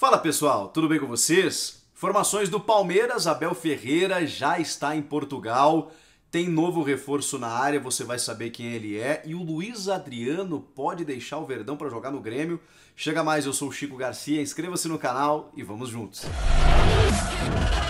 Fala pessoal, tudo bem com vocês? Formações do Palmeiras, Abel Ferreira já está em Portugal. Tem novo reforço na área, você vai saber quem ele é. E o Luiz Adriano pode deixar o Verdão para jogar no Grêmio. Chega mais, eu sou o Chico Garcia, inscreva-se no canal e vamos juntos. Música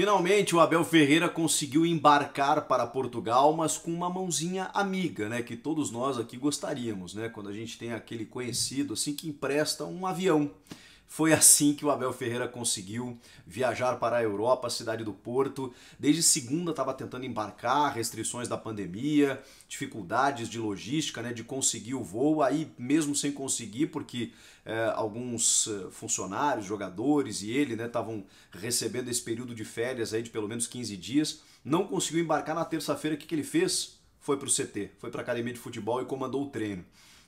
Finalmente o Abel Ferreira conseguiu embarcar para Portugal, mas com uma mãozinha amiga, né, que todos nós aqui gostaríamos, né, quando a gente tem aquele conhecido assim que empresta um avião. Foi assim que o Abel Ferreira conseguiu viajar para a Europa, a cidade do Porto. Desde segunda estava tentando embarcar, restrições da pandemia, dificuldades de logística, né, de conseguir o voo. Aí, mesmo sem conseguir, porque é, alguns é, funcionários, jogadores e ele estavam né, recebendo esse período de férias aí de pelo menos 15 dias, não conseguiu embarcar na terça-feira. O que, que ele fez? Foi para o CT, foi para a academia de futebol e comandou o treino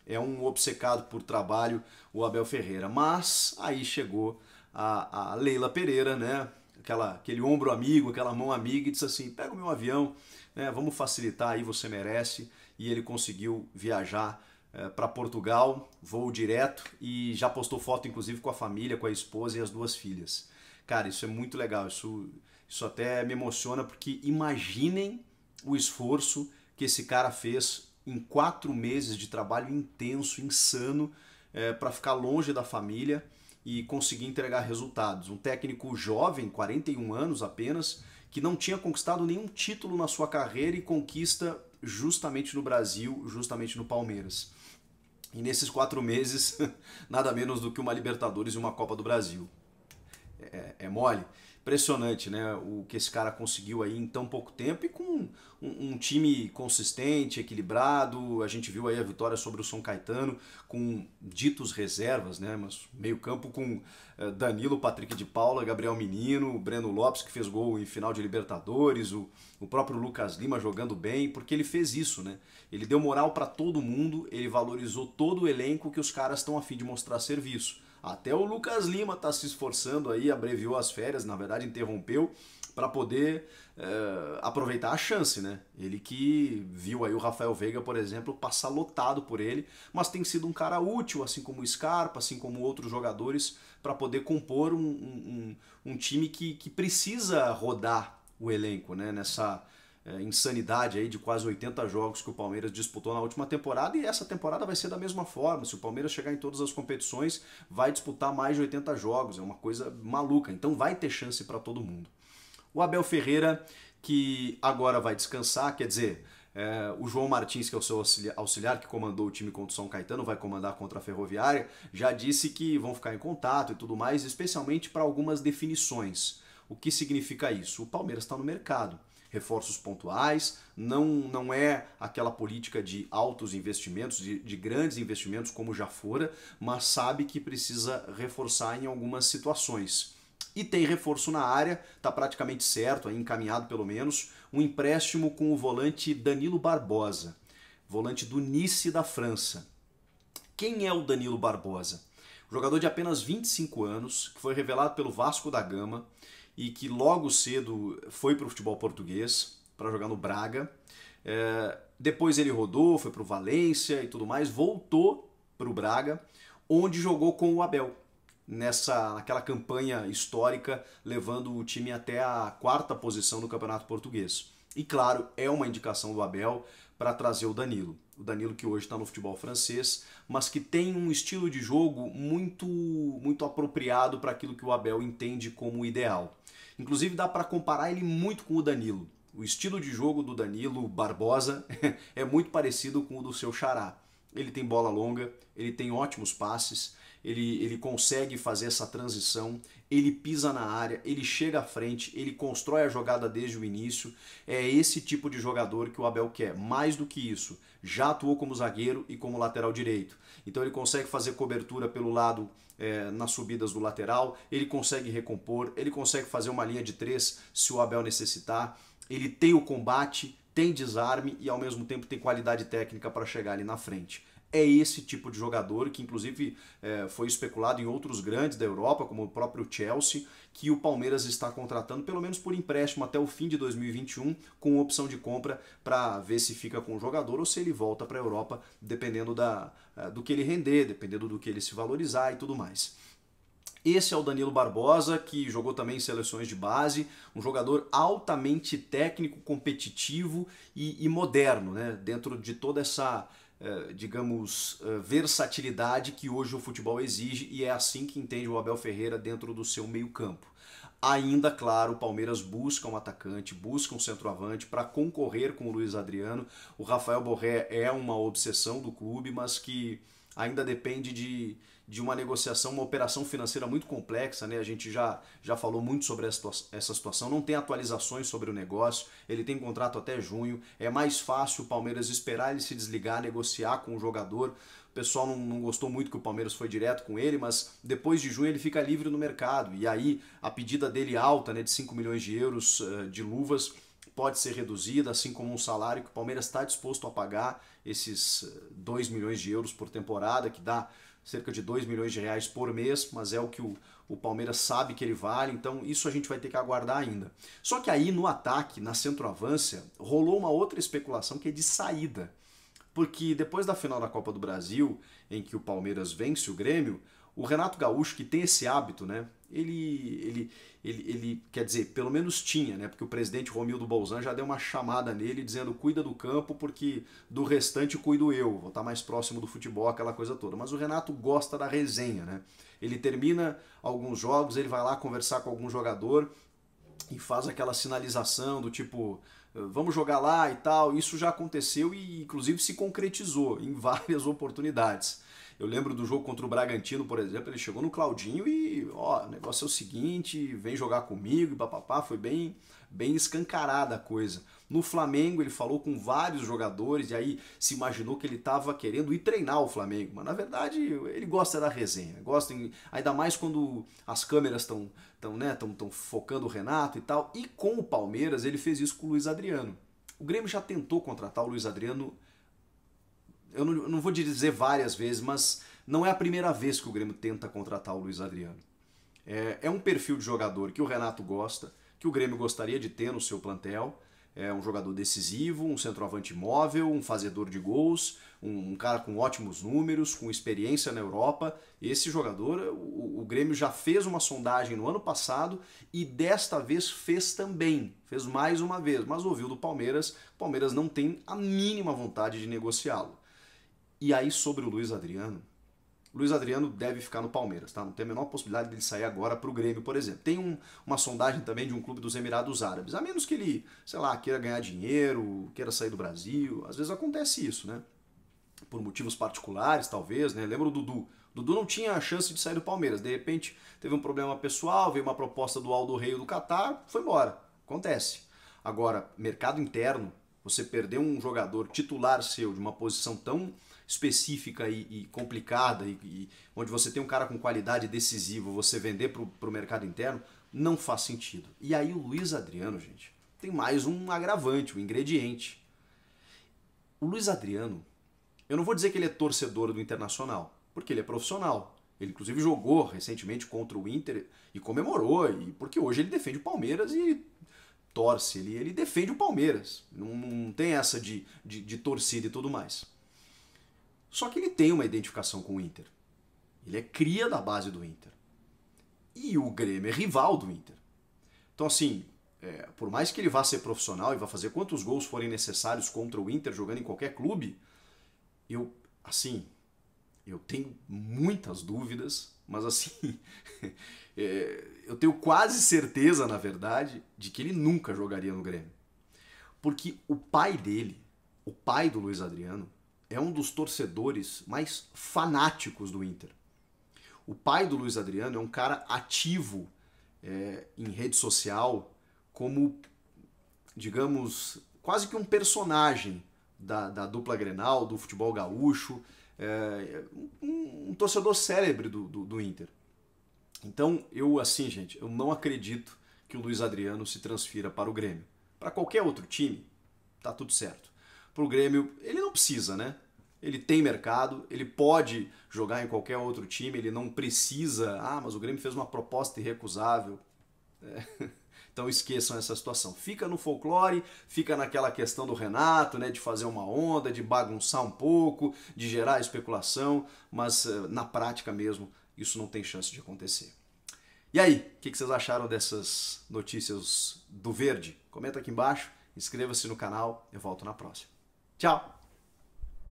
é um obcecado por trabalho, o Abel Ferreira. Mas aí chegou a, a Leila Pereira, né? Aquela, aquele ombro amigo, aquela mão amiga, e disse assim: pega o meu avião, né? vamos facilitar aí, você merece. E ele conseguiu viajar é, eh, para Portugal, voo direto, e já postou foto, inclusive, com a família, com a esposa e as duas filhas. Cara, isso é muito legal, isso, isso até me emociona, porque imaginem o esforço que esse cara fez em quatro meses de trabalho intenso, insano, é, para ficar longe da família e conseguir entregar resultados. Um técnico jovem, 41 anos apenas, que não tinha conquistado nenhum título na sua carreira e conquista justamente no Brasil, justamente no Palmeiras. E nesses quatro meses, nada menos do que uma Libertadores e uma Copa do Brasil. É, é mole impressionante, né? O que esse cara conseguiu aí em tão pouco tempo e com um, um, time consistente, equilibrado. A gente viu aí a vitória sobre o São Caetano com ditos reservas, né? Mas meio campo com eh, Danilo, Patrick de Paula, Gabriel Menino, Breno Lopes que fez gol em final de Libertadores, o, o próprio Lucas Lima jogando bem, porque ele fez isso, né? Ele deu moral para todo mundo, ele valorizou todo o elenco que os caras estão a fim de mostrar serviço. Até o Lucas Lima está se esforçando aí, abreviou as férias, na verdade interrompeu, para poder é, aproveitar a chance, né? Ele que viu aí o Rafael Veiga, por exemplo, passar lotado por ele, mas tem sido um cara útil, assim como o Scarpa, assim como outros jogadores, para poder compor um, um, um time que, que precisa rodar o elenco, né? Nessa é, insanidade aí de quase 80 jogos que o Palmeiras disputou na última temporada e essa temporada vai ser da mesma forma. Se o Palmeiras chegar em todas as competições, vai disputar mais de 80 jogos, é uma coisa maluca. Então vai ter chance para todo mundo. O Abel Ferreira, que agora vai descansar, quer dizer, é, o João Martins, que é o seu auxiliar, auxiliar, que comandou o time contra o São Caetano, vai comandar contra a Ferroviária, já disse que vão ficar em contato e tudo mais, especialmente para algumas definições. O que significa isso? O Palmeiras está no mercado reforços pontuais, não, não é aquela política de altos investimentos, de, de grandes investimentos como já fora, mas sabe que precisa reforçar em algumas situações. E tem reforço na área, está praticamente certo, aí encaminhado pelo menos, um empréstimo com o volante Danilo Barbosa, volante do Nice da França. Quem é o Danilo Barbosa? Jogador de apenas 25 anos, que foi revelado pelo Vasco da Gama, e que logo cedo foi para o futebol português para jogar no Braga. É, depois ele rodou, foi para o Valência e tudo mais, voltou para o Braga, onde jogou com o Abel nessa naquela campanha histórica levando o time até a quarta posição do Campeonato Português. E claro, é uma indicação do Abel para trazer o Danilo. O Danilo que hoje está no futebol francês, mas que tem um estilo de jogo muito muito apropriado para aquilo que o Abel entende como ideal. Inclusive dá para comparar ele muito com o Danilo. O estilo de jogo do Danilo Barbosa é muito parecido com o do seu Xará. Ele tem bola longa, ele tem ótimos passes, ele, ele consegue fazer essa transição, ele pisa na área, ele chega à frente, ele constrói a jogada desde o início. É esse tipo de jogador que o Abel quer. Mais do que isso, já atuou como zagueiro e como lateral direito. Então ele consegue fazer cobertura pelo lado é, nas subidas do lateral, ele consegue recompor, ele consegue fazer uma linha de três se o Abel necessitar. Ele tem o combate, tem desarme e ao mesmo tempo tem qualidade técnica para chegar ali na frente é esse tipo de jogador que inclusive é, foi especulado em outros grandes da Europa, como o próprio Chelsea, que o Palmeiras está contratando pelo menos por empréstimo até o fim de 2021, com opção de compra para ver se fica com o jogador ou se ele volta para a Europa, dependendo da, é, do que ele render, dependendo do que ele se valorizar e tudo mais. Esse é o Danilo Barbosa, que jogou também em seleções de base, um jogador altamente técnico, competitivo e, e moderno, né? Dentro de toda essa eh, digamos, eh, versatilidade que hoje o futebol exige e é assim que entende o Abel Ferreira dentro do seu meio-campo. Ainda, claro, o Palmeiras busca um atacante, busca um centroavante para concorrer com o Luiz Adriano. O Rafael Borré é uma obsessão do clube, mas que ainda depende de, de uma negociação, uma operação financeira muito complexa, né? A gente já, já falou muito sobre essa situação, não tem atualizações sobre o negócio, ele tem contrato até junho, é mais fácil o Palmeiras esperar ele se desligar, negociar com o jogador. O pessoal não, não gostou muito que o Palmeiras foi direto com ele, mas depois de junho ele fica livre no mercado. E aí a pedida dele alta, né, de 5 milhões de euros eh, de luvas, pode ser reduzida, assim como um salário que o Palmeiras está disposto a pagar, esses 2 eh, milhões de euros por temporada, que dá cerca de 2 milhões de reais por mês, mas é o que o, o Palmeiras sabe que ele vale, então isso a gente vai ter que aguardar ainda. Só que aí no ataque, na centroavância, rolou uma outra especulação que é de saída. Porque depois da final da Copa do Brasil, em que o Palmeiras vence o Grêmio, o Renato Gaúcho, que tem esse hábito, né? Ele, ele, ele, ele quer dizer, pelo menos tinha, né? Porque o presidente Romildo Bolzan já deu uma chamada nele dizendo cuida do campo porque do restante cuido eu, vou estar tá mais próximo do futebol, aquela coisa toda. Mas o Renato gosta da resenha, né? Ele termina alguns jogos, ele vai lá conversar com algum jogador e faz aquela sinalização do tipo ah, vamos jogar lá e tal. Isso já aconteceu e inclusive se concretizou em várias oportunidades. Eu lembro do jogo contra o Bragantino, por exemplo, ele chegou no Claudinho e, ó, o negócio é o seguinte, vem jogar comigo e papapá, foi bem bem escancarada a coisa. No Flamengo, ele falou com vários jogadores e aí se imaginou que ele estava querendo ir treinar o Flamengo. Mas na verdade, ele gosta da resenha. Gosta, em, ainda mais quando as câmeras estão tão, né, tão, tão focando o Renato e tal. E com o Palmeiras, ele fez isso com o Luiz Adriano. O Grêmio já tentou contratar o Luiz Adriano. Eu não, eu não vou dizer várias vezes, mas não é a primeira vez que o Grêmio tenta contratar o Luiz Adriano. É, é um perfil de jogador que o Renato gosta que o Grêmio gostaria de ter no seu plantel. É um jogador decisivo, um centroavante móvel, um fazedor de gols, um, um cara com ótimos números, com experiência na Europa. Esse jogador, o, o Grêmio já fez uma sondagem no ano passado e desta vez fez também, fez mais uma vez, mas ouviu do Palmeiras. O Palmeiras não tem a mínima vontade de negociá-lo. E aí, sobre o Luiz Adriano, Luiz Adriano deve ficar no Palmeiras, tá? Não tem a menor possibilidade dele sair agora para o Grêmio, por exemplo. Tem um, uma sondagem também de um clube dos Emirados Árabes. A menos que ele, sei lá, queira ganhar dinheiro, queira sair do Brasil. Às vezes acontece isso, né? Por motivos particulares, talvez, né? Lembra o Dudu? O Dudu não tinha a chance de sair do Palmeiras. De repente, teve um problema pessoal, veio uma proposta do Aldo Rei do Catar, foi embora. Acontece. Agora, mercado interno, você perder um jogador titular seu de uma posição tão específica e, e complicada, e, e, onde você tem um cara com qualidade decisiva, você vender para o mercado interno, não faz sentido. E aí o Luiz Adriano, gente, tem mais um agravante, um ingrediente. O Luiz Adriano, eu não vou dizer que ele é torcedor do Internacional, porque ele é profissional. Ele inclusive jogou recentemente contra o Inter e comemorou, e porque hoje ele defende o Palmeiras e torce, ele, ele defende o Palmeiras. Não, não tem essa de, de, de torcida e tudo mais. Só que ele tem uma identificação com o Inter. Ele é cria da base do Inter. E o Grêmio é rival do Inter. Então, assim, é, por mais que ele vá ser profissional e vá fazer quantos gols forem necessários contra o Inter jogando em qualquer clube, eu, assim, eu tenho muitas dúvidas, mas assim, é, eu tenho quase certeza, na verdade, de que ele nunca jogaria no Grêmio. Porque o pai dele, o pai do Luiz Adriano, é um dos torcedores mais fanáticos do Inter. O pai do Luiz Adriano é um cara ativo é, em rede social, como, digamos, quase que um personagem da, da dupla grenal, do futebol gaúcho. É, é, um, um, torcedor célebre do, do, do Inter. Então, eu, assim, gente, eu não acredito que o Luiz Adriano se transfira para o Grêmio. Para qualquer outro time, tá tudo certo. Para o Grêmio, ele não precisa, né? Ele tem mercado, ele pode jogar em qualquer outro time, ele não precisa. Ah, mas o Grêmio fez uma proposta irrecusável. É. Então esqueçam essa situação. Fica no folclore, fica naquela questão do Renato, né, de fazer uma onda, de bagunçar um pouco, de gerar especulação, mas eh, na prática mesmo isso não tem chance de acontecer. E aí, o que vocês acharam dessas notícias do verde? Comenta aqui embaixo, inscreva-se no canal, eu volto na próxima. Tchau!